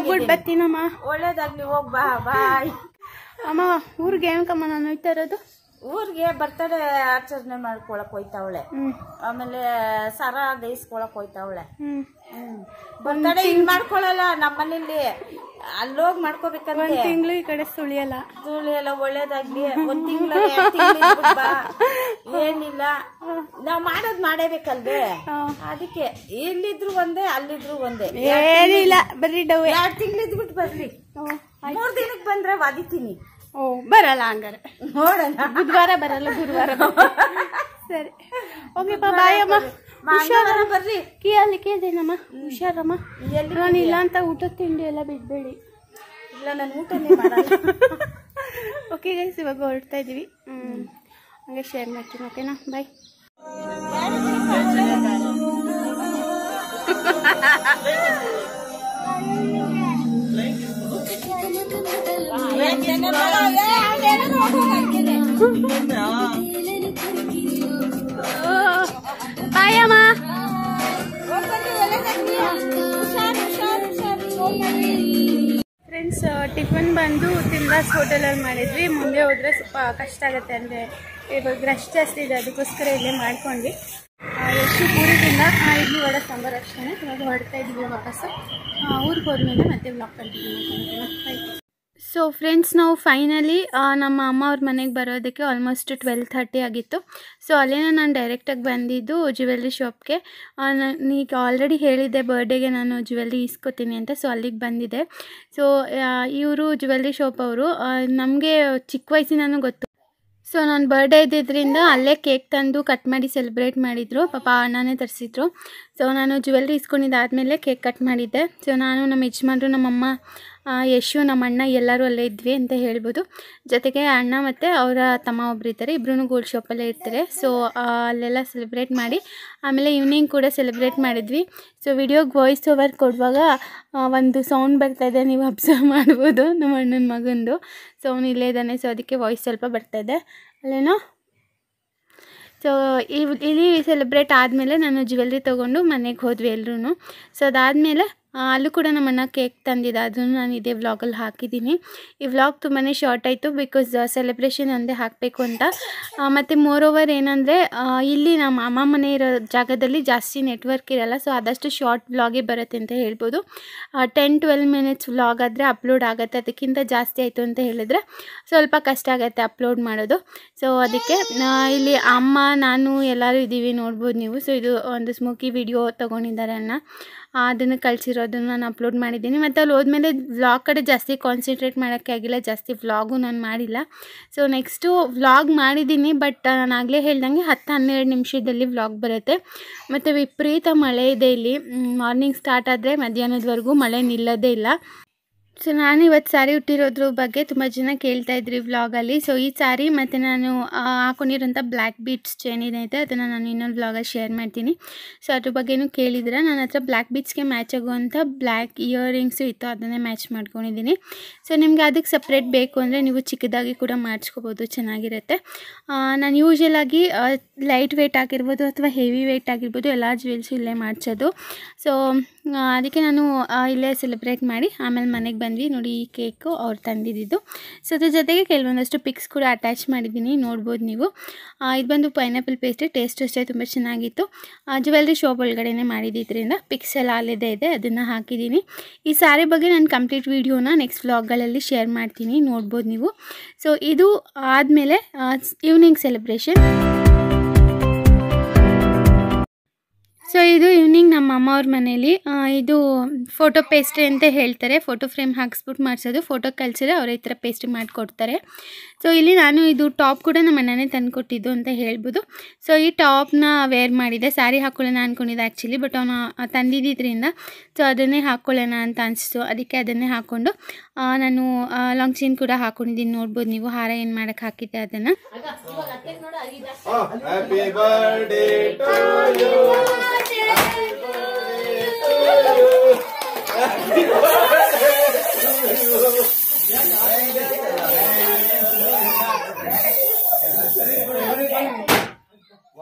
ಹೋಗ್ಬಿಟ್ಟು ಬರ್ತೀನಮ್ಮ ಒಳ್ಳೇದಾಗ್ಲಿ ಹೋಗ್ ಬಾ ಬಾಯ್ ಅಮ್ಮ ಊರಿಗೆ ಏನಕ್ಕಮ್ಮ ನಾನು ಹೋಯ್ತಾ ಇರೋದು ಊರಿಗೆ ಬರ್ತಡೆ ಆಚರಣೆ ಮಾಡ್ಕೊಳಕ್ ಹೋಯ್ತಾವಳೆ ಆಮೇಲೆ ಸರ ದೇಸ್ಕೊಳಕ್ ಹೋಯ್ತಾವಳೆ ಬರ್ತಡೆ ಹಿಂಗ್ ಮಾಡ್ಕೊಳಲ್ಲ ನಮ್ಮನೇಲಿ ಅಲ್ಲೋಗಿ ಮಾಡ್ಕೋಬೇಕಂದ್ರೆ ಒಂದ್ ತಿಂಗಳು ಈ ಕಡೆ ಸುಳಿಯಲ್ಲ ಸುಳಿಯಲ್ಲ ಒಳ್ಳೇದಾಗ್ಲಿ ಒಂದ್ ತಿಂಗಳ ಏನಿಲ್ಲ ನಾವ್ ಮಾಡೋದ್ ಮಾಡೇಬೇಕಲ್ವೇ ಅದಕ್ಕೆ ಇಲ್ಲಿದ್ರು ಒಂದೇ ಅಲ್ಲಿದ್ರು ಒಂದೇ ಏನಿಲ್ಲ ಬರ್ರಿ ಡವ್ ಎರಡ್ ತಿಂಗಳು ಇದ್ಬಿಟ್ಟು ಬರ್ರಿ ಮೂರ್ ದಿನಕ್ ಬಂದ್ರೆ ವಾದಿತೀನಿ ಓ ಬರಲ್ಲ ಹಂಗಾರೆ ನೋಡಲ್ಲ ಬುಧವಾರ ಬರಲ್ಲ ಗುರುವಾರ ಸರಿ ಓಕೆ ಬಾಯ್ ಅಮ್ಮ ಹುಷಾರ ಬರ್ರಿ ಕೀ ಅಲ್ಲಿ ಕೇಳ್ದೇನಮ್ಮ ಹುಷಾರಮ್ಮ ನಾನು ಇಲ್ಲ ಅಂತ ಊಟ ತಿಂಡಿ ಎಲ್ಲ ಬಿಡ್ಬೇಡಿ ಇಲ್ಲ ನಾನು ಊಟನೇ ಓಕೆ ಗೈಸ್ ಇವಾಗ ಹೊರಡ್ತಾ ಇದೀವಿ ಹಂಗೆ ಶೇರ್ ಮಾಡ್ತೀನಿ ಓಕೆನಾ ಬಾಯ್ Yeah. ಫ್ರೆಂಡ್ಸ್ ಟಿಫನ್ ಬಂದು ತಿಲ್ವಾಸ್ ಹೋಟೆಲಲ್ಲಿ ಮಾಡಿದ್ವಿ ಮುಂದೆ ಹೋದ್ರೆ ಸ್ವಲ್ಪ ಕಷ್ಟ ಆಗುತ್ತೆ ಅಂದರೆ ಇವಾಗ ರಶ್ ಜಾಸ್ತಿ ಇದೆ ಅದಕ್ಕೋಸ್ಕರ ಇಲ್ಲೇ ಮಾಡ್ಕೊಂಡ್ವಿ ಎಷ್ಟು ಪೂರಿ ತಿಂದ ಇಡ್ಲಿ ವಡೆ ಸಾಂಬಾರು ಅಷ್ಟೇ ಇವಾಗ ಹೊಡ್ತಾ ಇದ್ದೀವಿ ವಾಪಸ್ಸು ಊರಿಗೆ ಹೋದ್ಮೇಲೆ ಮತ್ತೆ ಬ್ಲಾಕ್ ಕಂಟಿನ್ಯೂ ಮಾಡ್ಕೊಂಡು ಸೊ ಫ್ರೆಂಡ್ಸ್ ನಾವು ಫೈನಲಿ ನಮ್ಮ ಅಮ್ಮ ಅವ್ರ ಮನೆಗೆ ಬರೋದಕ್ಕೆ ಆಲ್ಮೋಸ್ಟ್ ಟ್ವೆಲ್ ಥರ್ಟಿ ಆಗಿತ್ತು ಸೊ ಅಲ್ಲೇನೋ ನಾನು ಡೈರೆಕ್ಟಾಗಿ ಬಂದಿದ್ದು ಜ್ಯುವೆಲ್ರಿ ಶಾಪ್ಗೆ ಈಗ ಆಲ್ರೆಡಿ ಹೇಳಿದ್ದೆ ಬರ್ಡೇಗೆ ನಾನು ಜ್ಯುವೆಲ್ರಿ ಇಸ್ಕೊತೀನಿ ಅಂತ ಸೊ ಅಲ್ಲಿಗೆ ಬಂದಿದ್ದೆ ಸೊ ಇವರು ಜ್ಯುವೆಲ್ರಿ ಶಾಪ್ ಅವರು ನಮಗೆ ಚಿಕ್ಕ ವಯಸ್ಸಿನೂ ಗೊತ್ತು ಸೊ ನಾನು ಬರ್ಡೇ ಇದ್ದಿದ್ದರಿಂದ ಅಲ್ಲೇ ಕೇಕ್ ತಂದು ಕಟ್ ಮಾಡಿ ಸೆಲೆಬ್ರೇಟ್ ಮಾಡಿದರು ಪಾಪ ಅಣ್ಣನೇ ತರಿಸಿದ್ರು ಸೊ ನಾನು ಜ್ಯುವೆಲ್ರಿ ಇಸ್ಕೊಂಡಿದ್ದಾದಮೇಲೆ ಕೇಕ್ ಕಟ್ ಮಾಡಿದ್ದೆ ಸೊ ನಾನು ನಮ್ಮ ಯಜಮಾನ್ರು ನಮ್ಮಮ್ಮ ಯಶು ನಮ್ಮ ಅಣ್ಣ ಎಲ್ಲರೂ ಅಲ್ಲೇ ಇದ್ವಿ ಅಂತ ಹೇಳ್ಬೋದು ಜೊತೆಗೆ ಅಣ್ಣ ಮತ್ತು ಅವರ ತಮ್ಮ ಒಬ್ಬರು ಇದ್ದಾರೆ ಇಬ್ಬರೂ ಗೋಲ್ಡ್ ಶಾಪಲ್ಲೇ ಇರ್ತಾರೆ ಸೊ ಅಲ್ಲೆಲ್ಲ ಸೆಲೆಬ್ರೇಟ್ ಮಾಡಿ ಆಮೇಲೆ ಈವ್ನಿಂಗ್ ಕೂಡ ಸೆಲೆಬ್ರೇಟ್ ಮಾಡಿದ್ವಿ ಸೊ ವಿಡಿಯೋಗೆ ವಾಯ್ಸ್ ಓವರ್ ಕೊಡುವಾಗ ಒಂದು ಸೌಂಡ್ ಇದೆ ನೀವು ಅಬ್ಸರ್ವ್ ಮಾಡ್ಬೋದು ನಮ್ಮ ಅಣ್ಣನ ಮಗನದು ಸೊ ಅವನು ಇಲ್ಲೇ ಇದ್ದಾನೆ ಸೊ ಅದಕ್ಕೆ ವಾಯ್ಸ್ ಸ್ವಲ್ಪ ಬರ್ತಾಯಿದೆ ಅಲ್ಲೇನೋ ಸೊ ಇಲ್ಲಿ ಸೆಲೆಬ್ರೇಟ್ ಆದಮೇಲೆ ನಾನು ಜ್ಯುವೆಲ್ರಿ ತೊಗೊಂಡು ಮನೆಗೆ ಹೋದ್ವಿ ಎಲ್ಲರೂ ಸೊ ಅದಾದಮೇಲೆ ಅಲ್ಲೂ ಕೂಡ ನಮ್ಮಣ್ಣ ಕೇಕ್ ತಂದಿದ್ದ ಅದನ್ನು ನಾನು ಇದೇ ವ್ಲಾಗಲ್ಲಿ ಹಾಕಿದ್ದೀನಿ ಈ ವ್ಲಾಗ್ ತುಂಬಾ ಶಾರ್ಟ್ ಆಯಿತು ಬಿಕಾಸ್ ಸೆಲೆಬ್ರೇಷನ್ ಒಂದೇ ಹಾಕಬೇಕು ಅಂತ ಮತ್ತು ಮೋರ್ ಓವರ್ ಏನಂದರೆ ಇಲ್ಲಿ ನಮ್ಮ ಅಮ್ಮ ಮನೆ ಇರೋ ಜಾಗದಲ್ಲಿ ಜಾಸ್ತಿ ನೆಟ್ವರ್ಕ್ ಇರಲ್ಲ ಸೊ ಆದಷ್ಟು ಶಾರ್ಟ್ ವ್ಲಾಗೇ ಬರುತ್ತೆ ಅಂತ ಹೇಳ್ಬೋದು ಟೆನ್ ಟ್ವೆಲ್ ಮಿನಿಟ್ಸ್ ವ್ಲಾಗ್ ಆದರೆ ಅಪ್ಲೋಡ್ ಆಗುತ್ತೆ ಅದಕ್ಕಿಂತ ಜಾಸ್ತಿ ಆಯಿತು ಅಂತ ಹೇಳಿದ್ರೆ ಸ್ವಲ್ಪ ಕಷ್ಟ ಆಗುತ್ತೆ ಅಪ್ಲೋಡ್ ಮಾಡೋದು ಸೊ ಅದಕ್ಕೆ ಇಲ್ಲಿ ಅಮ್ಮ ನಾನು ಎಲ್ಲರೂ ಇದ್ದೀವಿ ನೋಡ್ಬೋದು ನೀವು ಸೊ ಇದು ಒಂದು ಸ್ಮೋಕಿ ವಿಡಿಯೋ ತೊಗೊಂಡಿದ್ದಾರೆ ಅನ್ನ ಅದನ್ನು ಕಳಿಸಿರೋದನ್ನು ನಾನು ಅಪ್ಲೋಡ್ ಮಾಡಿದ್ದೀನಿ ಮತ್ತು ಅಲ್ಲಿ ಹೋದ್ಮೇಲೆ ವ್ಲಾಗ್ ಕಡೆ ಜಾಸ್ತಿ ಕಾನ್ಸಂಟ್ರೇಟ್ ಮಾಡೋಕ್ಕೆ ಆಗಿಲ್ಲ ಜಾಸ್ತಿ ವ್ಲಾಗು ನಾನು ಮಾಡಿಲ್ಲ ಸೊ ನೆಕ್ಸ್ಟು ವ್ಲಾಗ್ ಮಾಡಿದ್ದೀನಿ ಬಟ್ ನಾನು ಆಗಲೇ ಹೇಳ್ದಂಗೆ ಹತ್ತು ಹನ್ನೆರಡು ನಿಮಿಷದಲ್ಲಿ ವ್ಲಾಗ್ ಬರುತ್ತೆ ಮತ್ತು ವಿಪರೀತ ಮಳೆ ಇದೆ ಇಲ್ಲಿ ಮಾರ್ನಿಂಗ್ ಸ್ಟಾರ್ಟ್ ಆದರೆ ಮಧ್ಯಾಹ್ನದವರೆಗೂ ಮಳೆ ನಿಲ್ಲೋದೇ ಇಲ್ಲ ಸೊ ನಾನು ಇವತ್ತು ಸಾರಿ ಹುಟ್ಟಿರೋದ್ರ ಬಗ್ಗೆ ತುಂಬ ಜನ ಕೇಳ್ತಾ ಇದ್ರಿ ವ್ಲಾಗಲ್ಲಿ ಸೊ ಈ ಸಾರಿ ಮತ್ತು ನಾನು ಹಾಕೊಂಡಿರೋಂಥ ಬ್ಲ್ಯಾಕ್ ಬೀಟ್ಸ್ ಚೈನ್ ಏನಿದೆ ಅದನ್ನು ನಾನು ಇನ್ನೊಂದು ವ್ಲಾಗಲ್ಲಿ ಶೇರ್ ಮಾಡ್ತೀನಿ ಸೊ ಅದ್ರ ಬಗ್ಗೆಯೂ ಕೇಳಿದ್ರೆ ನನ್ನ ಹತ್ರ ಬ್ಲ್ಯಾಕ್ ಬೀಟ್ಸ್ಗೆ ಮ್ಯಾಚ್ ಆಗುವಂಥ ಬ್ಲ್ಯಾಕ್ ಇಯರಿಂಗ್ಸು ಇತ್ತು ಅದನ್ನೇ ಮ್ಯಾಚ್ ಮಾಡ್ಕೊಂಡಿದ್ದೀನಿ ಸೊ ನಿಮಗೆ ಅದಕ್ಕೆ ಸಪ್ರೇಟ್ ಬೇಕು ಅಂದರೆ ನೀವು ಚಿಕ್ಕದಾಗಿ ಕೂಡ ಮಾಡಿಸ್ಕೋಬೋದು ಚೆನ್ನಾಗಿರುತ್ತೆ ನಾನು ಯೂಶ್ವಲಾಗಿ ಲೈಟ್ ವೆಯ್ಟ್ ಆಗಿರ್ಬೋದು ಅಥವಾ ಹೆವಿ ವೆಯ್ಟ್ ಆಗಿರ್ಬೋದು ಎಲ್ಲ ಜ್ಯುವೆಲ್ಸು ಇಲ್ಲೇ ಮಾಡಿಸೋದು ಸೊ ಅದಕ್ಕೆ ನಾನು ಇಲ್ಲೇ ಸೆಲೆಬ್ರೇಟ್ ಮಾಡಿ ಆಮೇಲೆ ಮನೆಗೆ ಬಂದ್ವಿ ನೋಡಿ ಈ ಕೇಕು ಅವ್ರು ತಂದಿದ್ದು ಸೊ ಅದ್ರ ಜೊತೆಗೆ ಕೆಲವೊಂದಷ್ಟು ಪಿಕ್ಸ್ ಕೂಡ ಅಟ್ಯಾಚ್ ಮಾಡಿದ್ದೀನಿ ನೋಡ್ಬೋದು ನೀವು ಇದು ಬಂದು ಪೈನಾಪಲ್ ಪೇಸ್ಟ್ ಟೇಸ್ಟ್ ಅಷ್ಟೇ ತುಂಬ ಚೆನ್ನಾಗಿತ್ತು ಜ್ಯುವೆಲ್ರಿ ಶಾಪ್ ಒಳಗಡೆನೇ ಮಾಡಿದ್ದರಿಂದ ಪಿಕ್ಸ್ ಎಲ್ಲ ಅಲ್ಲಿದೆ ಇದೆ ಅದನ್ನು ಹಾಕಿದ್ದೀನಿ ಈ ಸಾರಿ ಬಗ್ಗೆ ನಾನು ಕಂಪ್ಲೀಟ್ ವೀಡಿಯೋನ ನೆಕ್ಸ್ಟ್ ವ್ಲಾಗ್ಗಳಲ್ಲಿ ಶೇರ್ ಮಾಡ್ತೀನಿ ನೋಡ್ಬೋದು ನೀವು ಸೊ ಇದು ಆದಮೇಲೆ ಈವ್ನಿಂಗ್ ಸೆಲೆಬ್ರೇಷನ್ ಸೊ ಇದು ಈವ್ನಿಂಗ್ ನಮ್ಮ ಅಮ್ಮ ಅವ್ರ ಮನೇಲಿ ಇದು ಫೋಟೋ ಪೇಸ್ಟ್ರಿ ಅಂತ ಹೇಳ್ತಾರೆ ಫೋಟೋ ಫ್ರೇಮ್ ಹಾಕ್ಸ್ಬಿಟ್ಟು ಮಾಡಿಸೋದು ಫೋಟೋ ಕಲ್ಸಿದ್ರೆ ಅವರೇ ಈ ಥರ ಪೇಸ್ಟ್ರಿ ಮಾಡಿಕೊಡ್ತಾರೆ ಸೊ ಇಲ್ಲಿ ನಾನು ಇದು ಟಾಪ್ ಕೂಡ ನಮ್ಮ ಅಣ್ಣನೇ ತಂದುಕೊಟ್ಟಿದ್ದು ಅಂತ ಹೇಳ್ಬೋದು ಸೊ ಈ ಟಾಪ್ನ ವೇರ್ ಮಾಡಿದೆ ಸ್ಯಾರಿ ಹಾಕ್ಕೊಳ್ಳೋಣ ಅಂದ್ಕೊಂಡಿದ್ದೆ ಆ್ಯಕ್ಚುಲಿ ಬಟ್ ಅವನು ತಂದಿದ್ದರಿಂದ ಸೊ ಅದನ್ನೇ ಹಾಕ್ಕೊಳ್ಳೋಣ ಅಂತ ಅನಿಸ್ತು ಅದಕ್ಕೆ ಅದನ್ನೇ ಹಾಕ್ಕೊಂಡು ನಾನು ಲಾಂಗ್ ಚೈನ್ ಕೂಡ ಹಾಕೊಂಡಿದ್ದೀನಿ ನೋಡ್ಬೋದು ನೀವು ಹಾರ ಏನು ಮಾಡಕ್ಕೆ ಹಾಕಿದ್ದೆ ಅದನ್ನು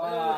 Wow.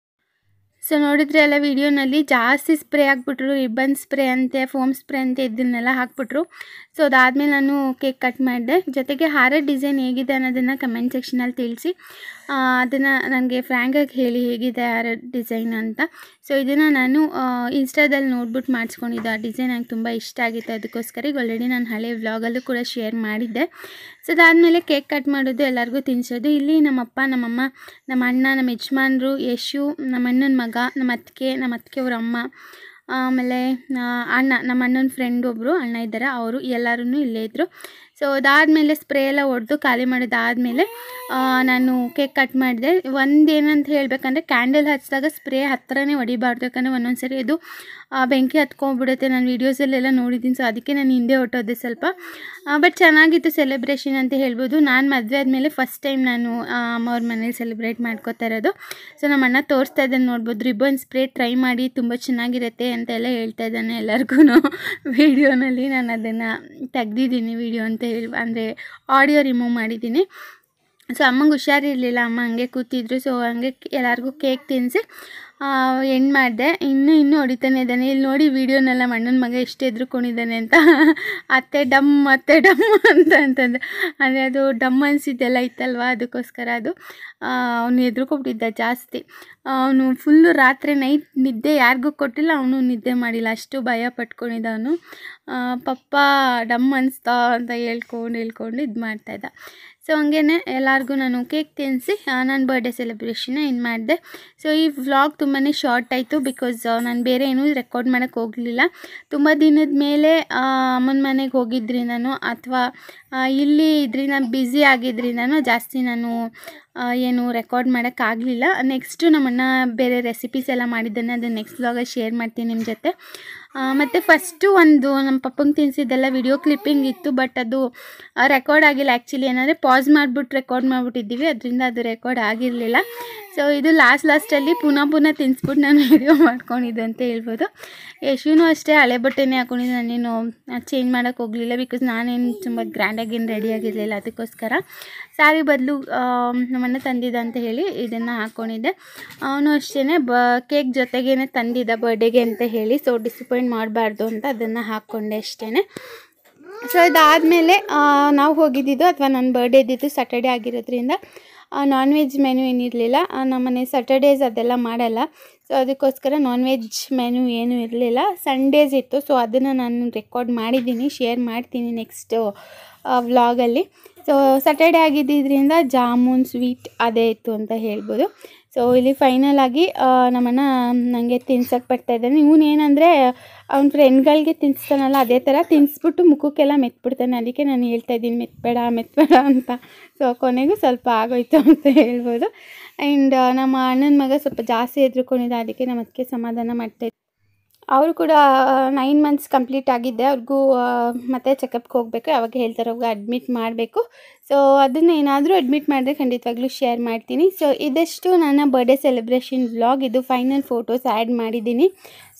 ಸೊ ನೋಡಿದರೆ ಎಲ್ಲ ವೀಡಿಯೋನಲ್ಲಿ ಜಾಸ್ತಿ ಸ್ಪ್ರೇ ಹಾಕ್ಬಿಟ್ರು ರಿಬ್ಬನ್ ಸ್ಪ್ರೇ ಅಂತೆ ಫೋಮ್ ಸ್ಪ್ರೇ ಅಂತೆ ಇದನ್ನೆಲ್ಲ ಹಾಕ್ಬಿಟ್ರು ಸೊ ಅದಾದಮೇಲೆ ನಾನು ಕೇಕ್ ಕಟ್ ಮಾಡಿದೆ ಜೊತೆಗೆ ಹಾರ ಡಿಸೈನ್ ಹೇಗಿದೆ ಅನ್ನೋದನ್ನು ಕಮೆಂಟ್ ಸೆಕ್ಷನಲ್ಲಿ ತಿಳಿಸಿ ಅದನ್ನು ನನಗೆ ಫ್ರ್ಯಾಂಕಾಗಿ ಹೇಳಿ ಹೇಗಿದೆ ಹಾರ ಡಿಸೈನ್ ಅಂತ ಸೊ ಇದನ್ನು ನಾನು ಇನ್ಸ್ಟಾದಲ್ಲಿ ನೋಡ್ಬಿಟ್ಟು ಮಾಡಿಸ್ಕೊಂಡಿದ್ದೆ ಆ ಡಿಸೈನ್ ನನಗೆ ತುಂಬ ಇಷ್ಟ ಆಗಿತ್ತು ಅದಕ್ಕೋಸ್ಕರ ಈಗ ಆಲ್ರೆಡಿ ನಾನು ಹಳೆ ವ್ಲಾಗಲ್ಲೂ ಕೂಡ ಶೇರ್ ಮಾಡಿದ್ದೆ ಸೊ ಅದಾದಮೇಲೆ ಕೇಕ್ ಕಟ್ ಮಾಡೋದು ಎಲ್ಲರಿಗೂ ತಿನ್ನಿಸೋದು ಇಲ್ಲಿ ನಮ್ಮಪ್ಪ ನಮ್ಮಮ್ಮ ನಮ್ಮ ಅಣ್ಣ ನಮ್ಮ ಯಜಮಾನ್ರು ಯಶು ನಮ್ಮ ಅಣ್ಣನ ಮಗ ನಮ್ಮ ಅತ್ತಿಗೆ ನಮ್ಮ ಅತ್ತಿಗೆ ಅವ್ರ ಅಮ್ಮ ಆಮೇಲೆ ಅಣ್ಣ ನಮ್ಮ ಅಣ್ಣನ ಫ್ರೆಂಡ್ ಒಬ್ಬರು ಅಣ್ಣ ಇದ್ದಾರೆ ಅವರು ಎಲ್ಲರೂ ಇಲ್ಲೇ ಇದ್ದರು ಸೊ ಅದಾದಮೇಲೆ ಸ್ಪ್ರೇ ಎಲ್ಲ ಹೊಡೆದು ಖಾಲಿ ಮಾಡೋದಾದಮೇಲೆ ನಾನು ಕೇಕ್ ಕಟ್ ಮಾಡಿದೆ ಒಂದು ಏನಂತ ಹೇಳಬೇಕಂದ್ರೆ ಕ್ಯಾಂಡಲ್ ಹಚ್ಚಿದಾಗ ಸ್ಪ್ರೇ ಹತ್ತಿರನೇ ಹೊಡಿಬಾರ್ದು ಯಾಕಂದರೆ ಒಂದೊಂದ್ಸರಿ ಅದು ಇದು ಬೆಂಕಿ ಹತ್ಕೊಂಡ್ಬಿಡುತ್ತೆ ನಾನು ವೀಡಿಯೋಸಲ್ಲೆಲ್ಲ ನೋಡಿದ್ದೀನಿ ಸೊ ಅದಕ್ಕೆ ನಾನು ಹಿಂದೆ ಹೊಟ್ಟೋದೆ ಸ್ವಲ್ಪ ಬಟ್ ಚೆನ್ನಾಗಿತ್ತು ಸೆಲೆಬ್ರೇಷನ್ ಅಂತ ಹೇಳ್ಬೋದು ನಾನು ಮದುವೆ ಆದಮೇಲೆ ಫಸ್ಟ್ ಟೈಮ್ ನಾನು ಅಮ್ಮ ಅವ್ರ ಮನೇಲಿ ಸೆಲೆಬ್ರೇಟ್ ಮಾಡ್ಕೋತಾ ಇರೋದು ಸೊ ನಮ್ಮ ಅಣ್ಣ ತೋರಿಸ್ತಾ ಇದ್ದಾನೆ ನೋಡ್ಬೋದು ರಿಬ್ಬನ್ ಸ್ಪ್ರೇ ಟ್ರೈ ಮಾಡಿ ತುಂಬ ಚೆನ್ನಾಗಿರುತ್ತೆ ಅಂತೆಲ್ಲ ಹೇಳ್ತಾ ಇದ್ದಾನೆ ಎಲ್ಲರಿಗೂ ವಿಡಿಯೋನಲ್ಲಿ ನಾನು ಅದನ್ನು ತೆಗ್ದಿದ್ದೀನಿ ವೀಡಿಯೋ ಅಂತ ಹೇಳಿ ಅಂದರೆ ಆಡಿಯೋ ರಿಮೂವ್ ಮಾಡಿದ್ದೀನಿ ಸೊ ಅಮ್ಮಂಗೆ ಹುಷಾರಿರಲಿಲ್ಲ ಅಮ್ಮ ಹಂಗೆ ಕೂತಿದ್ರು ಸೊ ಹಂಗೆ ಎಲ್ಲರಿಗೂ ಕೇಕ್ ತಿನ್ನಿಸಿ ಎಂಡ್ ಮಾಡಿದೆ ಇನ್ನೂ ಇನ್ನೂ ಹೊಡಿತಾನೆ ಇದ್ದಾನೆ ಇಲ್ಲಿ ನೋಡಿ ವೀಡಿಯೋನೆಲ್ಲ ಮಣ್ಣನ ಮಗ ಎಷ್ಟು ಎದ್ರುಕೊಂಡಿದ್ದಾನೆ ಅಂತ ಅತ್ತೆ ಡಮ್ ಅತ್ತೆ ಡಮ್ ಅಂತ ಅಂತಂದು ಅಂದರೆ ಅದು ಡಮ್ ಅನಿಸಿದ್ದೆಲ್ಲ ಇತ್ತಲ್ವ ಅದಕ್ಕೋಸ್ಕರ ಅದು ಅವನು ಎದ್ರುಕೊಬಿಟ್ಟಿದ್ದ ಜಾಸ್ತಿ ಅವನು ಫುಲ್ಲು ರಾತ್ರಿ ನೈಟ್ ನಿದ್ದೆ ಯಾರಿಗೂ ಕೊಟ್ಟಿಲ್ಲ ಅವನು ನಿದ್ದೆ ಮಾಡಿಲ್ಲ ಅಷ್ಟು ಭಯ ಪಟ್ಕೊಂಡಿದ್ದ ಅವನು ಪಪ್ಪ ಡಮ್ ಅನಿಸ್ತಾ ಅಂತ ಹೇಳ್ಕೊಂಡು ಹೇಳ್ಕೊಂಡು ಇದು ಮಾಡ್ತಾಯಿದ್ದ ಸೊ ಹಂಗೇ ಎಲ್ಲರಿಗೂ ನಾನು ಕೇಕ್ ತಿನ್ನಿಸಿ ನನ್ನ ಬರ್ಡೇ ಸೆಲೆಬ್ರೇಷನ್ನ ಏನು ಮಾಡಿದೆ ಸೊ ಈ ವ್ಲಾಗ್ ತುಂಬಾ ಶಾರ್ಟ್ ಆಯಿತು ಬಿಕಾಸ್ ನಾನು ಬೇರೆ ಏನೂ ರೆಕಾರ್ಡ್ ಮಾಡೋಕ್ಕೆ ಹೋಗಲಿಲ್ಲ ತುಂಬ ದಿನದ ಮೇಲೆ ಅಮ್ಮನ ಮನೆಗೆ ಹೋಗಿದ್ರಿ ನಾನು ಅಥವಾ ಇಲ್ಲಿ ಇದ್ರಿಂದ ಬ್ಯುಸಿ ನಾನು ಜಾಸ್ತಿ ನಾನು ಏನು ರೆಕಾರ್ಡ್ ಮಾಡೋಕ್ಕಾಗಲಿಲ್ಲ ನೆಕ್ಸ್ಟು ನಮ್ಮಣ್ಣ ಬೇರೆ ರೆಸಿಪೀಸ್ ಎಲ್ಲ ಮಾಡಿದ್ದನ್ನು ಅದನ್ನು ನೆಕ್ಸ್ಟ್ ವ್ಲಾಗ ಶೇರ್ ಮಾಡ್ತೀನಿ ನಿಮ್ಮ ಜೊತೆ ಮತ್ತು ಫಸ್ಟು ಒಂದು ನಮ್ಮ ಪಪ್ಪಂಗೆ ತಿನ್ಸಿದ್ದೆಲ್ಲ ವಿಡಿಯೋ ಕ್ಲಿಪ್ಪಿಂಗ್ ಇತ್ತು ಬಟ್ ಅದು ರೆಕಾರ್ಡ್ ಆಗಿಲ್ಲ ಆ್ಯಕ್ಚುಲಿ ಏನಂದರೆ ಪಾಸ್ ಮಾಡಿಬಿಟ್ಟು ರೆಕಾರ್ಡ್ ಮಾಡಿಬಿಟ್ಟಿದ್ದೀವಿ ಅದರಿಂದ ಅದು ರೆಕಾರ್ಡ್ ಆಗಿರಲಿಲ್ಲ ಸೊ ಇದು ಲಾಸ್ಟ್ ಲಾಸ್ಟಲ್ಲಿ ಪುನಃ ಪುನಃ ತಿನ್ಸ್ಬಿಟ್ಟು ನಾನು ವೀಡಿಯೋ ಮಾಡ್ಕೊಂಡಿದ್ದೆ ಅಂತ ಹೇಳ್ಬೋದು ಯಶುನೂ ಅಷ್ಟೇ ಹಳೆ ಬಟ್ಟೆನೇ ಹಾಕೊಂಡಿದ್ದೆ ನಾನೇನು ಚೇಂಜ್ ಮಾಡೋಕ್ಕೆ ಹೋಗಲಿಲ್ಲ ಬಿಕಾಸ್ ನಾನೇನು ತುಂಬ ಗ್ರ್ಯಾಂಡಾಗಿ ಏನು ರೆಡಿ ಆಗಿರಲಿಲ್ಲ ಅದಕ್ಕೋಸ್ಕರ ಸಾರಿ ಬದಲು ನಮ್ಮನ್ನು ತಂದಿದ್ದ ಅಂತ ಹೇಳಿ ಇದನ್ನು ಹಾಕ್ಕೊಂಡಿದ್ದೆ ಅವನು ಅಷ್ಟೇ ಬ ಕೇಕ್ ಜೊತೆಗೇನೆ ತಂದಿದ್ದ ಬರ್ಡೇಗೆ ಅಂತ ಹೇಳಿ ಸೊ ಡಿಸಪಾಯಿಂಟ್ ಮಾಡಬಾರ್ದು ಅಂತ ಅದನ್ನು ಹಾಕ್ಕೊಂಡೆ ಅಷ್ಟೇ ಸೊ ಮೇಲೆ ನಾವು ಹೋಗಿದ್ದಿದ್ದು ಅಥವಾ ನನ್ನ ಬರ್ಡೇದಿದ್ದು ಸ್ಯಾಟರ್ಡೇ ಆಗಿರೋದ್ರಿಂದ ನಾನ್ ವೆಜ್ ಮೆನು ಏನಿರಲಿಲ್ಲ ನಮ್ಮನೆ ಸ್ಯಾಟರ್ಡೇಸ್ ಅದೆಲ್ಲ ಮಾಡಲ್ಲ ಸೊ ಅದಕ್ಕೋಸ್ಕರ ನಾನ್ ವೆಜ್ ಮೆನು ಏನೂ ಇರಲಿಲ್ಲ ಸಂಡೇಸ್ ಇತ್ತು ಸೊ ಅದನ್ನು ನಾನು ರೆಕಾರ್ಡ್ ಮಾಡಿದ್ದೀನಿ ಶೇರ್ ಮಾಡ್ತೀನಿ ನೆಕ್ಸ್ಟ್ ವ್ಲಾಗಲ್ಲಿ ಸೊ ಸ್ಯಾಟರ್ಡೇ ಆಗಿದ್ದರಿಂದ ಜಾಮೂನ್ ಸ್ವೀಟ್ ಅದೇ ಇತ್ತು ಅಂತ ಹೇಳ್ಬೋದು ಸೊ ಇಲ್ಲಿ ಫೈನಲ್ ಆಗಿ ನಮ್ಮಣ್ಣ ನನಗೆ ಇದ್ದಾನೆ ಬರ್ತಾಯಿದ್ದಾನೆ ಇವನೇನೆಂದರೆ ಅವ್ನ ಫ್ರೆಂಡ್ಗಳಿಗೆ ತಿನ್ನಿಸ್ತಾನಲ್ಲ ಅದೇ ಥರ ತಿನ್ನಿಸ್ಬಿಟ್ಟು ಮುಖಕ್ಕೆಲ್ಲ ಮೆತ್ಬಿಡ್ತಾನೆ ಅದಕ್ಕೆ ನಾನು ಹೇಳ್ತಾ ಇದ್ದೀನಿ ಮೆತ್ಬೇಡ ಮೆತ್ಬೇಡ ಅಂತ ಸೊ ಕೊನೆಗೂ ಸ್ವಲ್ಪ ಆಗೋಯ್ತು ಅಂತ ಹೇಳ್ಬೋದು ಆ್ಯಂಡ್ ನಮ್ಮ ಅಣ್ಣನ ಮಗ ಸ್ವಲ್ಪ ಜಾಸ್ತಿ ಎದ್ರುಕೊಂಡಿದ್ದ ಅದಕ್ಕೆ ನಮ್ಮ ಅದಕ್ಕೆ ಸಮಾಧಾನ ಮಾಡ್ತಾ ಅವರು ಕೂಡ ನೈನ್ ಮಂತ್ಸ್ ಕಂಪ್ಲೀಟ್ ಆಗಿದ್ದೆ ಅವ್ರಿಗೂ ಮತ್ತೆ ಚೆಕಪ್ಗೆ ಹೋಗಬೇಕು ಯಾವಾಗ ಹೇಳ್ತಾರೆ ಅವಾಗ ಅಡ್ಮಿಟ್ ಮಾಡಬೇಕು ಸೊ ಅದನ್ನು ಏನಾದರೂ ಅಡ್ಮಿಟ್ ಮಾಡಿದ್ರೆ ಖಂಡಿತವಾಗ್ಲೂ ಶೇರ್ ಮಾಡ್ತೀನಿ ಸೊ ಇದಷ್ಟು ನನ್ನ ಬರ್ಡೇ ಸೆಲೆಬ್ರೇಷನ್ ವ್ಲಾಗ್ ಇದು ಫೈನಲ್ ಫೋಟೋಸ್ ಆ್ಯಡ್ ಮಾಡಿದ್ದೀನಿ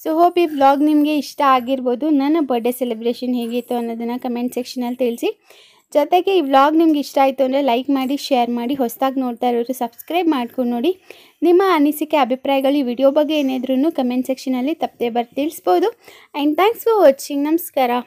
ಸೊ ಹೋಪ್ ಈ ವ್ಲಾಗ್ ನಿಮಗೆ ಇಷ್ಟ ಆಗಿರ್ಬೋದು ನನ್ನ ಬರ್ಡೇ ಸೆಲೆಬ್ರೇಷನ್ ಹೇಗಿತ್ತು ಅನ್ನೋದನ್ನು ಕಮೆಂಟ್ ಸೆಕ್ಷನಲ್ಲಿ ತಿಳಿಸಿ ಜೊತೆಗೆ ಈ ವ್ಲಾಗ್ ನಿಮ್ಗೆ ಇಷ್ಟ ಆಯಿತು ಅಂದರೆ ಲೈಕ್ ಮಾಡಿ ಶೇರ್ ಮಾಡಿ ಹೊಸದಾಗಿ ನೋಡ್ತಾ ಇರೋರು ಸಬ್ಸ್ಕ್ರೈಬ್ ಮಾಡ್ಕೊಂಡು ನೋಡಿ ನಿಮ್ಮ ಅನಿಸಿಕೆ ಅಭಿಪ್ರಾಯಗಳು ಈ ವಿಡಿಯೋ ಬಗ್ಗೆ ಏನಾದ್ರೂ ಕಮೆಂಟ್ ಸೆಕ್ಷನಲ್ಲಿ ತಪ್ಪದೆ ಬರ್ತಿಳಿಸ್ಬೋದು ಆ್ಯಂಡ್ ಥ್ಯಾಂಕ್ಸ್ ಫಾರ್ ವಾಚಿಂಗ್ ನಮಸ್ಕಾರ